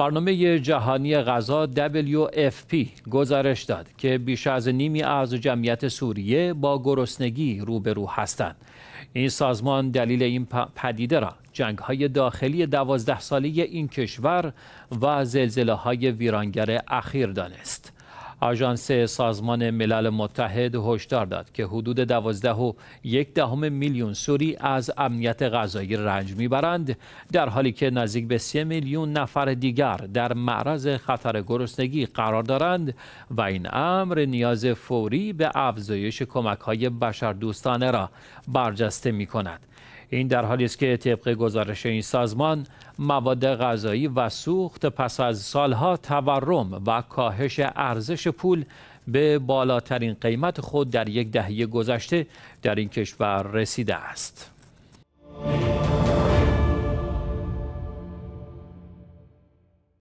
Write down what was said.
برنامه جهانی غذا WFP گزارش داد که بیش از نیمی از جمعیت سوریه با گرسنگی روبرو هستند. این سازمان دلیل این پدیده را جنگ های داخلی دوازده ساله این کشور و زلزله های ویرانگر اخیر دانست. آژانس سازمان ملل متحد هشدار داد که حدود دوازده و یک دهم میلیون سوری از امنیت غذایی رنج میبرند در حالی که نزدیک به سه میلیون نفر دیگر در معرض خطر گرسنگی قرار دارند و این امر نیاز فوری به افزایش کمک های بشردوستانه را برجسته می کند. این در حالی است که طبق گزارش این سازمان مواد غذایی و سوخت پس از سالها تورم و کاهش ارزش پول به بالاترین قیمت خود در یک دهه گذشته در این کشور رسیده است.